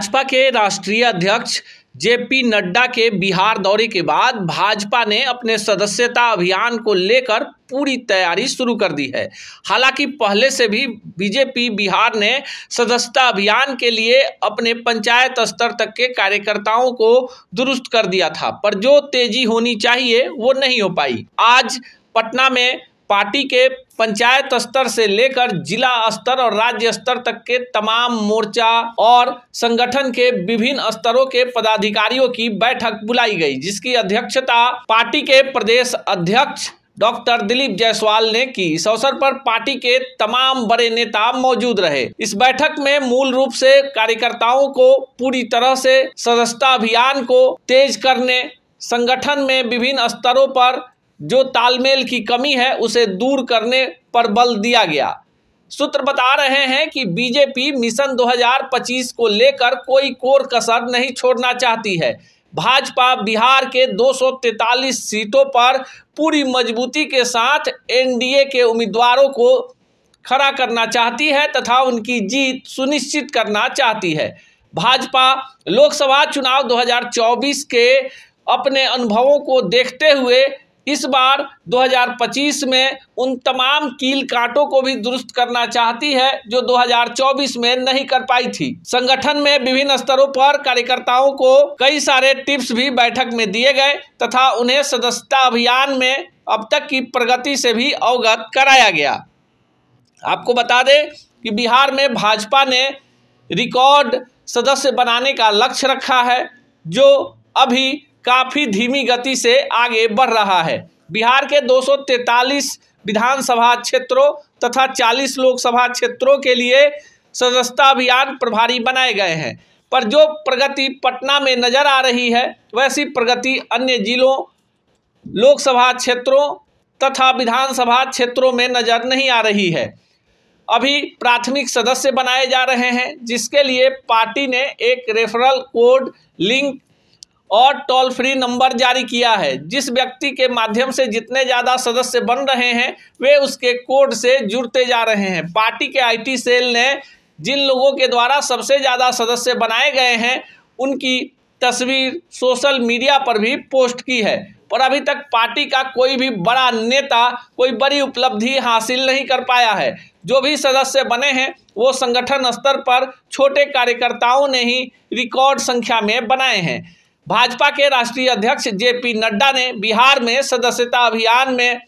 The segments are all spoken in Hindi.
भाजपा के राष्ट्रीय अध्यक्ष जेपी नड्डा के बिहार दौरे के बाद भाजपा ने अपने सदस्यता अभियान को लेकर पूरी तैयारी शुरू कर दी है हालांकि पहले से भी बीजेपी बिहार ने सदस्यता अभियान के लिए अपने पंचायत स्तर तक के कार्यकर्ताओं को दुरुस्त कर दिया था पर जो तेजी होनी चाहिए वो नहीं हो पाई आज पटना में पार्टी के पंचायत स्तर से लेकर जिला स्तर और राज्य स्तर तक के तमाम मोर्चा और संगठन के विभिन्न स्तरों के पदाधिकारियों की बैठक बुलाई गई जिसकी अध्यक्षता पार्टी के प्रदेश अध्यक्ष डॉक्टर दिलीप जायसवाल ने की इस अवसर पर पार्टी के तमाम बड़े नेता मौजूद रहे इस बैठक में मूल रूप से कार्यकर्ताओं को पूरी तरह से सदस्यता अभियान को तेज करने संगठन में विभिन्न स्तरों पर जो तालमेल की कमी है उसे दूर करने पर बल दिया गया सूत्र बता रहे हैं कि बीजेपी मिशन 2025 को लेकर कोई कोर कसर नहीं छोड़ना चाहती है भाजपा बिहार के दो सीटों पर पूरी मजबूती के साथ एनडीए के उम्मीदवारों को खड़ा करना चाहती है तथा उनकी जीत सुनिश्चित करना चाहती है भाजपा लोकसभा चुनाव 2024 के अपने अनुभवों को देखते हुए इस बार 2025 में उन तमाम कील कांटों को भी दुरुस्त करना चाहती है जो 2024 में नहीं कर पाई थी संगठन में विभिन्न स्तरों पर कार्यकर्ताओं को कई सारे टिप्स भी बैठक में दिए गए तथा उन्हें सदस्यता अभियान में अब तक की प्रगति से भी अवगत कराया गया आपको बता दें कि बिहार में भाजपा ने रिकॉर्ड सदस्य बनाने का लक्ष्य रखा है जो अभी काफ़ी धीमी गति से आगे बढ़ रहा है बिहार के 243 विधानसभा क्षेत्रों तथा 40 लोकसभा क्षेत्रों के लिए सदस्यता अभियान प्रभारी बनाए गए हैं पर जो प्रगति पटना में नजर आ रही है वैसी प्रगति अन्य जिलों लोकसभा क्षेत्रों तथा विधानसभा क्षेत्रों में नजर नहीं आ रही है अभी प्राथमिक सदस्य बनाए जा रहे हैं जिसके लिए पार्टी ने एक रेफरल कोड लिंक और टोल फ्री नंबर जारी किया है जिस व्यक्ति के माध्यम से जितने ज़्यादा सदस्य बन रहे हैं वे उसके कोड से जुड़ते जा रहे हैं पार्टी के आईटी सेल ने जिन लोगों के द्वारा सबसे ज़्यादा सदस्य बनाए गए हैं उनकी तस्वीर सोशल मीडिया पर भी पोस्ट की है पर अभी तक पार्टी का कोई भी बड़ा नेता कोई बड़ी उपलब्धि हासिल नहीं कर पाया है जो भी सदस्य बने हैं वो संगठन स्तर पर छोटे कार्यकर्ताओं ने ही रिकॉर्ड संख्या में बनाए हैं भाजपा के राष्ट्रीय अध्यक्ष जे पी नड्डा ने बिहार में सदस्यता अभियान में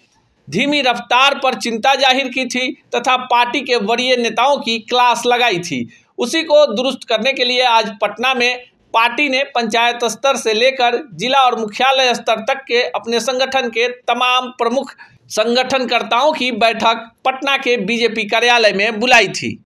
धीमी रफ्तार पर चिंता जाहिर की थी तथा पार्टी के वरीय नेताओं की क्लास लगाई थी उसी को दुरुस्त करने के लिए आज पटना में पार्टी ने पंचायत स्तर से लेकर जिला और मुख्यालय स्तर तक के अपने संगठन के तमाम प्रमुख संगठनकर्ताओं की बैठक पटना के बीजेपी कार्यालय में बुलाई थी